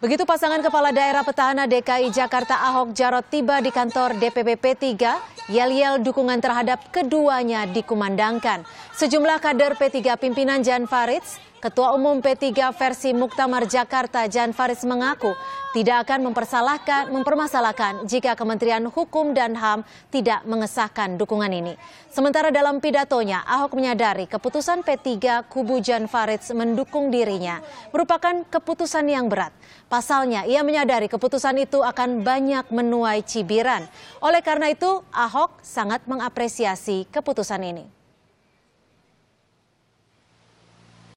Begitu pasangan kepala daerah petahana DKI Jakarta Ahok Jarot tiba di kantor DPP P3, yel-yel dukungan terhadap keduanya dikumandangkan. Sejumlah kader P3 pimpinan Jan Faridz Ketua Umum P3 versi Muktamar Jakarta Jan Faris mengaku tidak akan mempersalahkan mempermasalahkan jika Kementerian Hukum dan HAM tidak mengesahkan dukungan ini. Sementara dalam pidatonya Ahok menyadari keputusan P3 kubu Jan Faris mendukung dirinya merupakan keputusan yang berat. Pasalnya ia menyadari keputusan itu akan banyak menuai cibiran. Oleh karena itu Ahok sangat mengapresiasi keputusan ini.